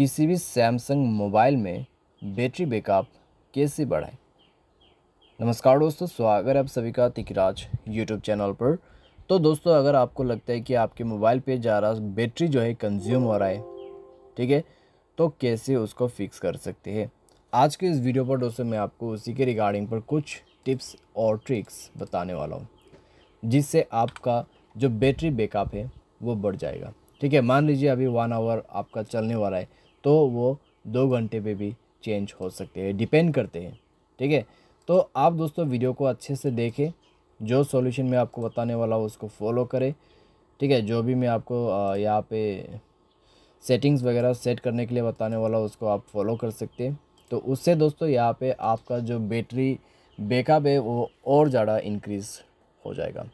किसी भी Samsung mobile में बैटरी बैकअप कैसे बढ़ाएं नमस्कार दोस्तों स्वागत है आप सभी का तिकराज यूट्यूब चैनल पर तो दोस्तों अगर आपको लगता है कि आपके मोबाइल पे जा रहा बैटरी जो है कंज्यूम हो रहा है ठीक है तो कैसे उसको फिक्स कर सकते हैं आज के इस वीडियो पर दोस्तों मैं आपको उसी के रिगार्डिंग पर कुछ टिप्स और ट्रिक्स बताने वाला हूँ जिससे आपका जो बैटरी बैकअप है वो बढ़ जाएगा ठीक है मान लीजिए अभी वन आवर आपका चलने वाला है तो वो दो घंटे पे भी चेंज हो सकते हैं डिपेंड करते हैं ठीक है तो आप दोस्तों वीडियो को अच्छे से देखें जो सॉल्यूशन मैं आपको बताने वाला हूँ उसको फॉलो करें ठीक है जो भी मैं आपको यहाँ पे सेटिंग्स वगैरह सेट करने के लिए बताने वाला हूँ उसको आप फॉलो कर सकते हैं तो उससे दोस्तों यहाँ पर आपका जो बैटरी बैकअप है वो और ज़्यादा इनक्रीज़ हो जाएगा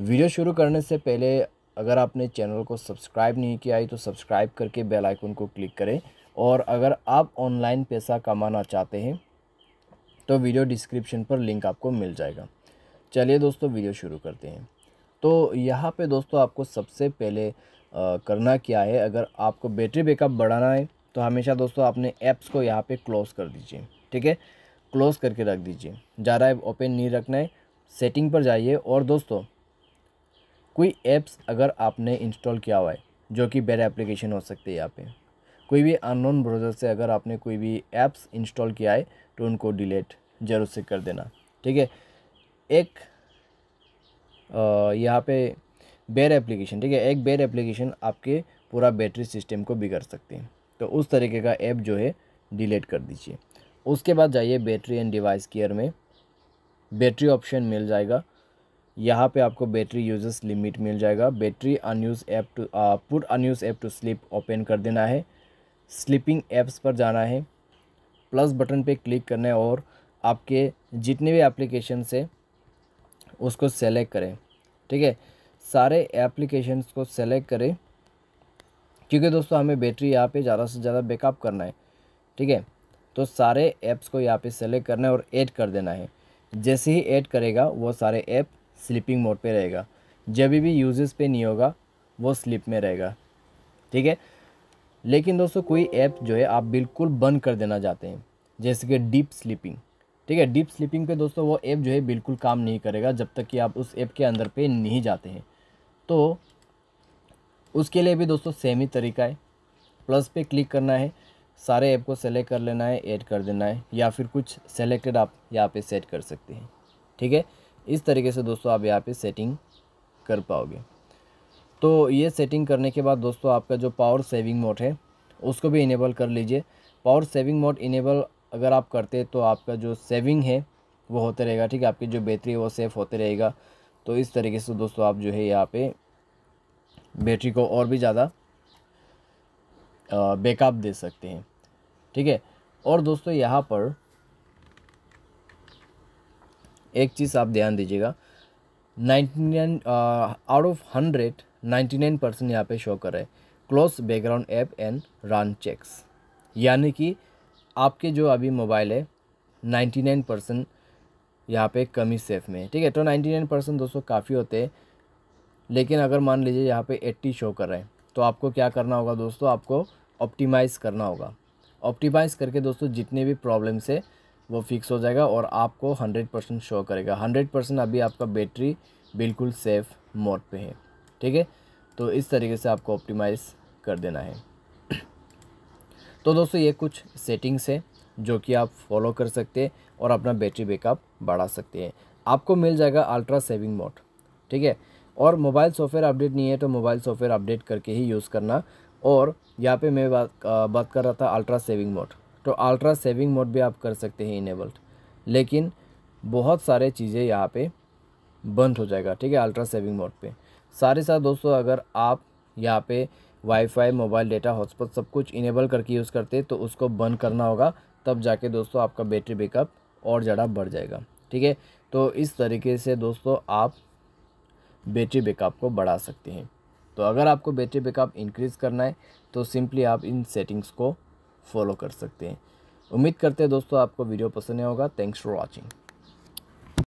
वीडियो शुरू करने से पहले अगर आपने चैनल को सब्सक्राइब नहीं किया है तो सब्सक्राइब करके बेल आइकन को क्लिक करें और अगर आप ऑनलाइन पैसा कमाना चाहते हैं तो वीडियो डिस्क्रिप्शन पर लिंक आपको मिल जाएगा चलिए दोस्तों वीडियो शुरू करते हैं तो यहाँ पे दोस्तों आपको सबसे पहले आ, करना क्या है अगर आपको बैटरी बैकअप बढ़ाना है तो हमेशा दोस्तों आपने ऐप्स को यहाँ पर क्लोज़ कर दीजिए ठीक है क्लोज़ करके रख दीजिए ज़्यादा ओपन नहीं रखना है सेटिंग पर जाइए और दोस्तों कोई ऐप्स अगर आपने इंस्टॉल किया हुआ है जो कि बेड एप्लीकेशन हो सकते हैं यहाँ पे कोई भी अननोन ब्राउज़र से अगर आपने कोई भी ऐप्स इंस्टॉल किया है तो उनको डिलीट ज़रूर से कर देना ठीक है एक यहाँ पे बेड एप्लीकेशन ठीक है एक बेड एप्लीकेशन आपके पूरा बैटरी सिस्टम को बिगड़ सकते हैं तो उस तरीके का ऐप जो है डिलीट कर दीजिए उसके बाद जाइए बैटरी एंड डिवाइस केयर में बैटरी ऑप्शन मिल जाएगा यहाँ पे आपको बैटरी यूजर्स लिमिट मिल जाएगा battery unused app to put unused app to sleep open कर देना है स्लिपिंग ऐप्स पर जाना है प्लस बटन पे क्लिक करना है और आपके जितने भी एप्लीकेशन से उसको सेलेक्ट करें ठीक है सारे एप्लीकेशंस को सेलेक्ट करें क्योंकि दोस्तों हमें बैटरी यहाँ पे ज़्यादा से ज़्यादा बैकअप करना है ठीक है तो सारे ऐप्स को यहाँ पे सेलेक्ट करना है और ऐड कर देना है जैसे ही ऐड करेगा वो सारे ऐप स्लिपिंग मोड पे रहेगा जब भी यूजेस पे नहीं होगा वो स्लिप में रहेगा ठीक है लेकिन दोस्तों कोई ऐप जो है आप बिल्कुल बंद कर देना चाहते हैं जैसे कि डीप स्लिपिंग ठीक है डीप स्लिपिंग पे दोस्तों वो ऐप जो है बिल्कुल काम नहीं करेगा जब तक कि आप उस ऐप के अंदर पे नहीं जाते हैं तो उसके लिए भी दोस्तों सेम ही तरीका है प्लस पे क्लिक करना है सारे ऐप को सेलेक्ट कर लेना है ऐड कर देना है या फिर कुछ सेलेक्टेड आप यहाँ पे सेट कर सकते हैं ठीक है इस तरीके से दोस्तों आप यहाँ पे सेटिंग कर पाओगे तो ये सेटिंग करने के बाद दोस्तों आपका जो पावर सेविंग मोड है उसको भी इनेबल कर लीजिए पावर सेविंग मोड इनेबल अगर आप करते तो आपका जो सेविंग है वो होते रहेगा ठीक है आपकी जो बैटरी है वो सेफ होते रहेगा तो इस तरीके से दोस्तों आप जो है यहाँ पे बैटरी को और भी ज़्यादा बैकअप दे सकते हैं ठीक है और दोस्तों यहाँ पर एक चीज़ आप ध्यान दीजिएगा ninety nine out of hundred ninety nine percent यहाँ पर शो कर close background app and run checks यानी कि आपके जो अभी मोबाइल है नाइन्टी नाइन परसेंट यहाँ पर कमी सेफ में ठीक है तो नाइन्टी नाइन परसेंट दोस्तों काफ़ी होते हैं लेकिन अगर मान लीजिए यहाँ पर एट्टी शो कर रहे हैं तो आपको क्या करना होगा दोस्तों आपको ऑप्टिमाइज़ करना होगा ऑप्टिमाइज़ करके दोस्तों जितने भी प्रॉब्लम्स है वो फिक्स हो जाएगा और आपको हंड्रेड परसेंट शो करेगा हंड्रेड परसेंट अभी आपका बैटरी बिल्कुल सेफ मोड पे है ठीक है तो इस तरीके से आपको ऑप्टिमाइज़ कर देना है तो दोस्तों ये कुछ सेटिंग्स है जो कि आप फॉलो कर सकते हैं और अपना बैटरी बैकअप बढ़ा सकते हैं आपको मिल जाएगा अल्ट्रा सेविंग मोड ठीक है और मोबाइल सॉफ्टवेयर अपडेट नहीं है तो मोबाइल सॉफ्टवेयर अपडेट करके ही यूज़ करना और यहाँ पे मैं बात बात कर रहा था अल्ट्रा सेविंग मोड तो अल्ट्रा सेविंग मोड भी आप कर सकते हैं इनेबल्ड लेकिन बहुत सारे चीज़ें यहाँ पे बंद हो जाएगा ठीक है अल्ट्रा सेविंग मोड पे सारे साथ दोस्तों अगर आप यहाँ पे वाईफाई मोबाइल डेटा हॉटस्पॉट सब कुछ इनेबल करके यूज़ करते तो उसको बंद करना होगा तब जाके दोस्तों आपका बैटरी बैकअप और ज़्यादा बढ़ जाएगा ठीक है तो इस तरीके से दोस्तों आप बैटरी बैकअप को बढ़ा सकते हैं तो अगर आपको बैटरी बैकअप इंक्रीज़ करना है तो सिंपली आप इन सेटिंग्स को फॉलो कर सकते हैं उम्मीद करते हैं दोस्तों आपको वीडियो पसंद नहीं होगा थैंक्स फॉर वॉचिंग